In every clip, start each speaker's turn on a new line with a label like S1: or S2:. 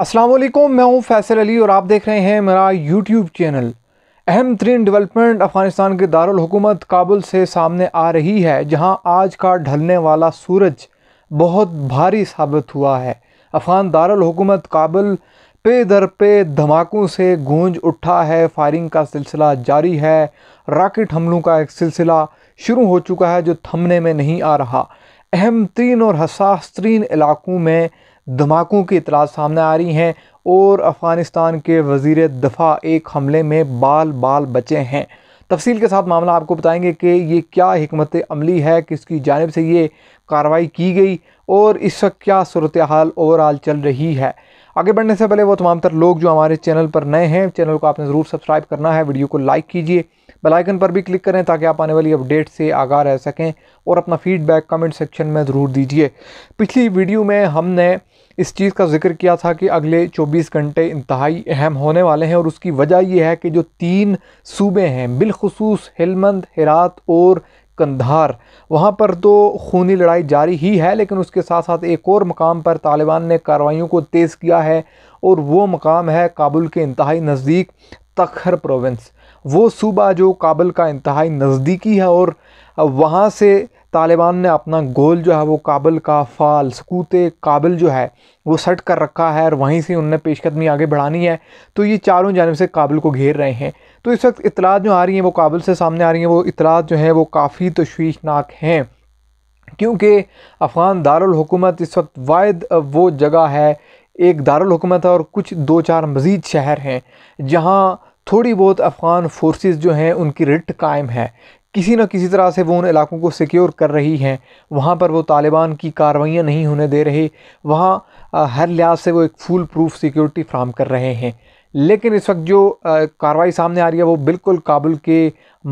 S1: असलम मैं हूं फैसल अली और आप देख रहे हैं मेरा यूट्यूब चैनल अहम तरीन डेवलपमेंट अफ़गानिस्तान के दारकूमत काबुल से सामने आ रही है जहां आज का ढलने वाला सूरज बहुत भारी साबित हुआ है अफ़गान दारकूमत काबुल पे दर पे धमाकों से गूंज उठा है फायरिंग का सिलसिला जारी है रॉकेट हमलों का एक सिलसिला शुरू हो चुका है जो थमने में नहीं आ रहा अहम तरीन और हसास तरीन इलाकों में धमाकों की इतलात सामने आ रही हैं और अफ़गानिस्तान के वजीर दफ़ा एक हमले में बाल बाल बचे हैं तफसील के साथ मामला आपको बताएंगे कि ये क्या हमत अमली है किसकी जानब से ये कार्रवाई की गई और इस वक्त क्या सूरत हाल ओवरऑल चल रही है आगे बढ़ने से पहले वो तमाम तर लोग जो हमारे चैनल पर नए हैं चैनल को आपने ज़रूर सब्सक्राइब करना है वीडियो को लाइक कीजिए बेल आइकन पर भी क्लिक करें ताकि आप आने वाली अपडेट से आगा रह सकें और अपना फीडबैक कमेंट सेक्शन में ज़रूर दीजिए पिछली वीडियो में हमने इस चीज़ का जिक्र किया था कि अगले 24 घंटे इंतहाई अहम होने वाले हैं और उसकी वजह यह है कि जो तीन सूबे हैं बिलखसूस हिलमंद हिरात और कंधार वहाँ पर तो खूनी लड़ाई जारी ही है लेकिन उसके साथ साथ एक और मकाम पर तालिबान ने कार्रवाइयों को तेज़ किया है और वो मकाम है काबुल के इंतहाई नज़दीक तखर प्रोविंस वो सूबा जो काबुल का इंतहाई नज़दीकी है और वहाँ से तालिबान ने अपना गोल जो है वो काबुल का फ़ाल सकूत काबिल जो है वो सट कर रखा है और वहीं से उनने पेशकदमी आगे बढ़ानी है तो ये चारों जानब से काबुल को घेर रहे हैं तो इस वक्त इतलात जो आ रही हैं वो काबुल से सामने आ रही हैं वो इतलात जो हैं वो काफ़ी तशवीशनाक हैं क्योंकि अफ़गान दारकूमत इस वक्त वायद वो जगह है एक दारकूमत है और कुछ दो चार मज़ीद शहर हैं जहाँ थोड़ी बहुत अफ़गान फोर्सेस जो हैं उनकी रिट कायम है किसी न किसी तरह से वो उन इलाकों को सिक्योर कर रही हैं वहाँ पर वो तालिबान की कार्रवाइयाँ नहीं होने दे रहे वहाँ हर लिहाज से वो एक फुल प्रूफ सिक्योरिटी फ्राहम कर रहे हैं लेकिन इस वक्त जो कार्रवाई सामने आ रही है वो बिल्कुल काबुल के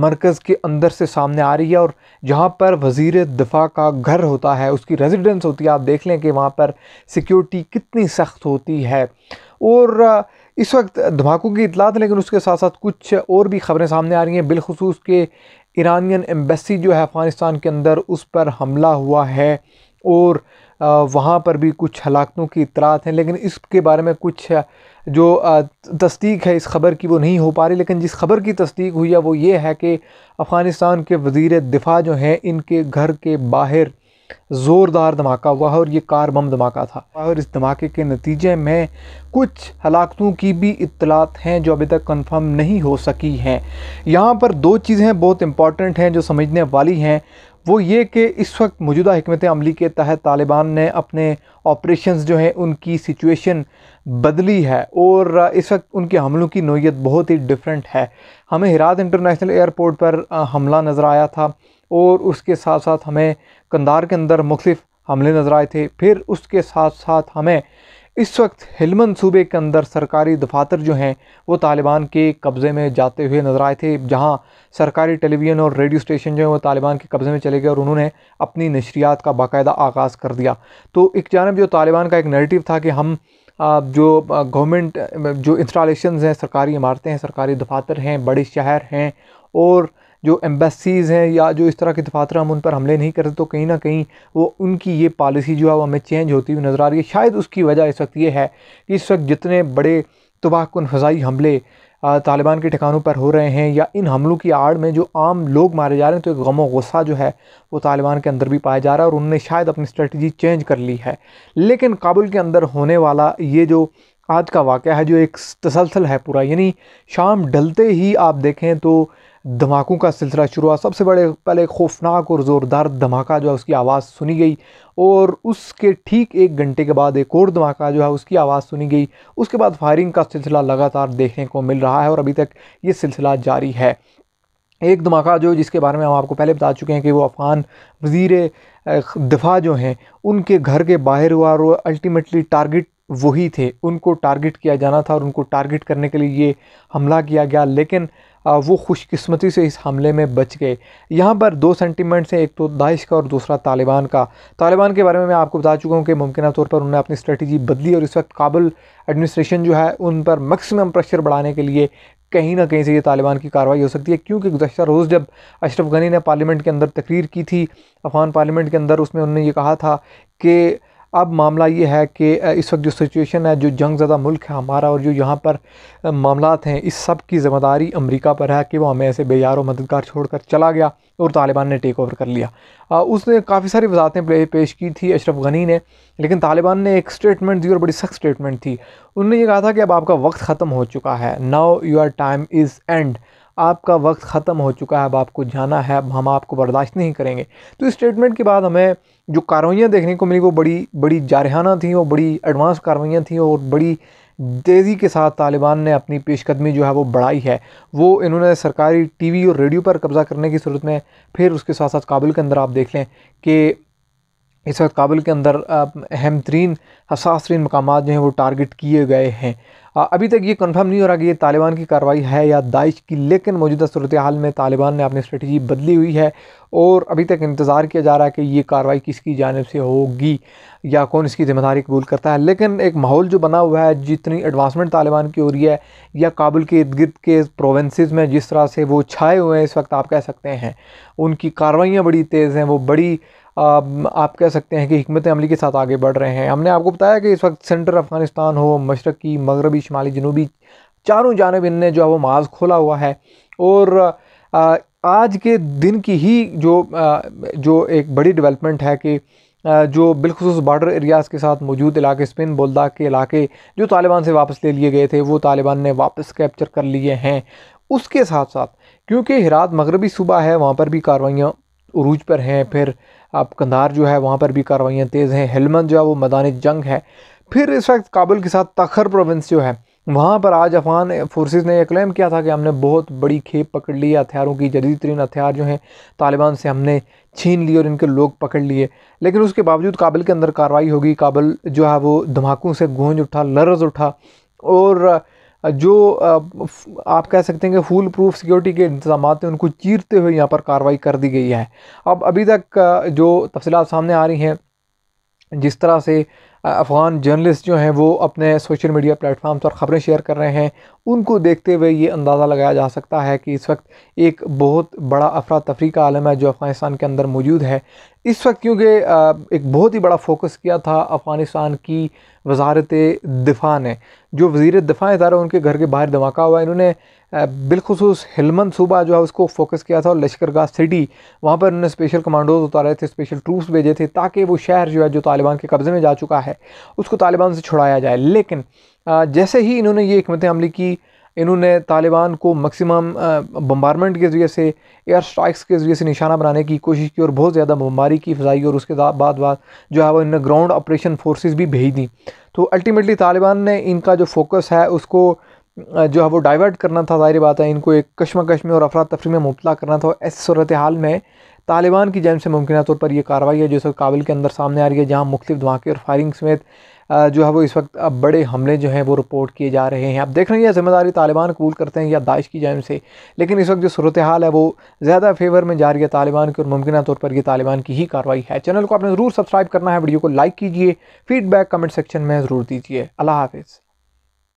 S1: मरकज़ के अंदर से सामने आ रही है और जहाँ पर वज़ी दफा का घर होता है उसकी रेजिडेंस होती है आप देख लें कि वहाँ पर सिक्योरिटी कितनी सख्त होती है और इस वक्त धमाकों की इतलात है लेकिन उसके साथ साथ कुछ और भी ख़बरें सामने आ रही हैं बिलखसूस के ईरानियन एम्बेसी जो है अफ़गानिस्तान के अंदर उस पर हमला हुआ है और वहाँ पर भी कुछ हलाकतों की इतलात हैं लेकिन इसके बारे में कुछ जो तस्दीक है इस ख़बर की वो नहीं हो पा रही लेकिन जिस ख़बर की तस्दीक हुई है वो ये है कि अफ़गानिस्तान के वज़ी दिफ़ा जो हैं इनके घर के बाहर ज़ोरदार धमाका हुआ है और ये कार बम धमाका था और इस धमाके के नतीजे में कुछ हलाकतों की भी इतलात हैं जो अभी तक कंफर्म नहीं हो सकी हैं यहाँ पर दो चीज़ें बहुत इंपॉर्टेंट हैं जो समझने वाली हैं वो ये कि इस वक्त मौजूदा हमत अमली के तहत तालिबान ने अपने ऑपरेशंस जो हैं उनकी सिचुएशन बदली है और इस वक्त उनके हमलों की नोयत बहुत ही डिफरेंट है हमें हिरात इंटरनेशनल एयरपोर्ट पर हमला नज़र आया था और उसके साथ साथ हमें कंदार के अंदर मुख्तफ हमले नज़र आए थे फिर उसके साथ साथ हमें इस वक्त हेलमंद सूबे के अंदर सरकारी दफातर जो हैं वो तालिबान के कब्ज़े में जाते हुए नज़र आए थे जहां सरकारी टेलीविज़न और रेडियो स्टेशन जो हैं वो तालिबान के कब्ज़े में चले गए और उन्होंने अपनी नशरियात का बाकायदा आगाज़ कर दिया तो एक जानब जो तालिबान का एक नेगेटिव था कि हम जो गवर्नमेंट जो इंस्टॉलेशन हैं सरकारी इमारतें हैं सरकारी दफातर हैं बड़े शहर हैं और जो एम्बेसीज़ हैं या जो इस तरह के दफातर हम उन पर हमले नहीं करते तो कहीं ना कहीं वो उनकी ये पॉलिसी जो है वो हमें चेंज होती हुई नज़र आ रही है शायद उसकी वजह इस वक्त ये है कि इस वक्त जितने बड़े तबाहकुन फ़जाई हमले तालिबान के ठिकानों पर हो रहे हैं या इन हमलों की आड़ में जो आम लोग मारे जा रहे हैं तो एक गम गुस्सा जो है वो तालिबान के अंदर भी पाया जा रहा है और उन्होंने शायद अपनी स्ट्रेटजी चेंज कर ली है लेकिन काबुल के अंदर होने वाला ये जो आज का वाक़ है जो एक तसलसल है पूरा यानी शाम ढलते ही आप देखें तो धमाकों का सिलसिला शुरू हुआ सबसे बड़े पहले खौफनाक और ज़ोरदार धमाका जो है उसकी आवाज़ सुनी गई और उसके ठीक एक घंटे के बाद एक और धमाका जो है उसकी आवाज़ सुनी गई उसके बाद फायरिंग का सिलसिला लगातार देखने को मिल रहा है और अभी तक ये सिलसिला जारी है एक धमाका जो जिसके बारे में हम आपको पहले बता चुके हैं कि वो अफ़गान वजीर दफा जो हैं उनके घर के बाहर हुआ और अल्टीमेटली टारगेट वही थे उनको टारगेट किया जाना था और उनको टारगेट करने के लिए ये हमला किया गया लेकिन वो खुशकस्मती से इस हमले में बच गए यहाँ पर दो सेंटीमेंट्स हैं एक तो दाइश का और दूसरा तालिबान का तालिबान के बारे में मैं आपको बता चुका हूँ कि मुमकिन तौर पर उन्होंने अपनी स्ट्रेटजी बदली और इस वक्त काबुल एडमिनिस्ट्रेशन जो है उन पर मैक्सिमम प्रेशर बढ़ाने के लिए कहीं ना कहीं से ये तालिबान की कार्रवाई हो सकती है क्योंकि गुजशत रोज़ जब अशरफ गनी ने पार्लियामेंट के अंदर तकरीर की थी अफगान पार्लियामेंट के अंदर उसमें उन्होंने ये कहा था कि अब मामला ये है कि इस वक्त जो सिचुएशन है जो जंग ज़्यादा मुल्क है हमारा और जो यहाँ पर मामला हैं इस सब की ज़िम्मेदारी अमेरिका पर है कि वो हमें ऐसे बेयार और मददगार छोड़ कर चला गया और तालिबान ने टेक ओवर कर लिया आ, उसने काफ़ी सारी वजातें पेश की थी अशरफ गनी ने लेकिन तालिबान ने एक स्टेटमेंट दी और बड़ी सख्त स्टेटमेंट थी उन्होंने ये कहा था कि अब आपका वक्त ख़त्म हो चुका है नाओ योर टाइम इज़ एंड आपका वक्त ख़त्म हो चुका है अब आपको जाना है अब हम आपको बर्दाश्त नहीं करेंगे तो इस स्टेटमेंट के बाद हमें जो कार्रवाइयाँ देखने को मिली वो बड़ी बड़ी जारहाना थी और बड़ी एडवांस कार्रवाइयाँ थी और बड़ी तेज़ी के साथ तालिबान ने अपनी पेशकदमी जो है वो बढ़ाई है वो इन्होंने सरकारी टीवी और रेडियो पर कब्ज़ा करने की सूरत में फिर उसके साथ साथ काबिल के अंदर आप देख लें कि इस वक्त काबिल के अंदर अहम तरीन हसास तरीन मकाम जो हैं वो टारगेट किए गए हैं अभी तक ये कंफर्म नहीं हो रहा कि ये तालिबान की कार्रवाई है या दाइश की लेकिन मौजूदा सूरत हाल में तालिबान ने अपनी स्ट्रेटजी बदली हुई है और अभी तक इंतज़ार किया जा रहा है कि ये कार्रवाई किसकी जानब से होगी या कौन इसकी ज़िम्मेदारी कबूल करता है लेकिन एक माहौल जो बना हुआ है जितनी एडवांसमेंट तालिबान की हो रही है या काबुल के इर्द गिर्द के प्रोवेंस में जिस तरह से वो छाए हुए हैं इस वक्त आप कह सकते हैं उनकी कार्रवाइयाँ बड़ी तेज़ हैं वो बड़ी आप कह सकते हैं कि हमत अमली के साथ आगे बढ़ रहे हैं हमने आपको बताया कि इस वक्त सेंटर अफगानिस्तान हो मशरक़ी मगरबी शिमाली जनूबी चारों जानब इनने जो है वो माज खोला हुआ है और आज के दिन की ही जो जो एक बड़ी डेवलपमेंट है कि जो बिलखसूस बॉर्डर एरियाज़ के साथ मौजूद इलाके स्पिन बोलदा के इलाके जो तालिबान से वापस ले लिए गए थे वो तालिबान ने वापस कैप्चर कर लिए हैं उसके साथ साथ क्योंकि हिरात मगरबी सूबा है वहाँ पर भी कार्रवाइयाँ उरूज पर हैं फिर आप कंधार जो है वहाँ पर भी कार्रवाइयाँ तेज़ हैं हेलमंद जो है वो मैदान जंग है फिर इस वक्त काबुल के साथ तखर प्रोविंस जो है वहाँ पर आज अफगान फोर्सेस ने यह क्लेम किया था कि हमने बहुत बड़ी खेप पकड़ ली है हथियारों की जदीद तरीन हथियार जो हैं तालिबान से हमने छीन लिए और इनके लोग पकड़ लिए लेकिन उसके बावजूद काबिल के अंदर कार्रवाई होगी काबिल जो है वो धमाकों से गूंज उठा लरज उठा और जो आप कह सकते हैं कि फूल प्रूफ सिक्योरिटी के इंतजाम हैं उनको चीरते हुए यहाँ पर कार्रवाई कर दी गई है अब अभी तक जो तफसलत सामने आ रही हैं जिस तरह से अफ़गान जर्नलिस्ट जो हैं वो अपने सोशल मीडिया प्लेटफॉर्म्स पर ख़बरें शेयर कर रहे हैं उनको देखते हुए ये अंदाज़ा लगाया जा सकता है कि इस वक्त एक बहुत बड़ा अफरा तफरी का आलम है जो अफ़गानिस्तान के अंदर मौजूद है इस वक्त क्योंकि एक बहुत ही बड़ा फोकस किया था अफ़गानिस्तान की वजारत दिफा ने जो वजीर दिफा इदारा उनके घर के बाहर धमाका हुआ इन्होंने बिलखसूस हिलमंद सूबा जो है उसको फोकस किया था और लश्करगाह सिटी वहाँ पर उन्होंने स्पेशल कमांडोज उतारे थे स्पेशल ट्रूप्स भेजे थे ताकि वो शहर जो है जो तालिबान के कब्ज़े में जा चुका है उसको तालिबान से छुड़ाया जाए लेकिन जैसे ही इन्होंने ये हमत अमली की इन्होंने तालिबान को मक्सिमम बम्बारमेंट के ज़रिए से एयर स्ट्राइक्स के ज़रिए से निशाना बनाने की कोशिश की और बहुत ज़्यादा बम्बारी की फजाई और उसके बाद बाद जो है वो इन्होंने ग्राउंड ऑपरेशन फोर्सेस भी भेज दी तो अल्टीमेटली तालिबान ने इनका जो फोकस है उसको जो है वो डाइवर्ट करना था ज़ाहिर बात है इनको एक कश्मकश में और अफरा तफरी में मुबला करना था ऐसी सूरत हाल में तालिबान की जैम से मुमकिन तौर पर यह कार्रवाई है जो इस वक्त काबिल के अंदर सामने आ रही है जहाँ मुख्तु धमाके और फायरिंग समेत जो है वो इस वक्त अब बड़े हमले जो हैं वो रिपोर्ट किए जा रहे हैं आप देख रहे हैं जिम्मेदारी तालिबान कबूल करते हैं या दाइश की जैम से लेकिन इस वक्त जो सूरत हाल है वो ज़्यादा फेवर में जा रही है तालिबान की और मुमकिन तौर पर यह तालिबान की ही कार्रवाई है चैनल को आपने ज़रूर सब्सक्राइब करना है वीडियो को लाइक कीजिए फीडबैक कमेंट सेक्शन में ज़रूर दीजिए अल्लाह हाफिज़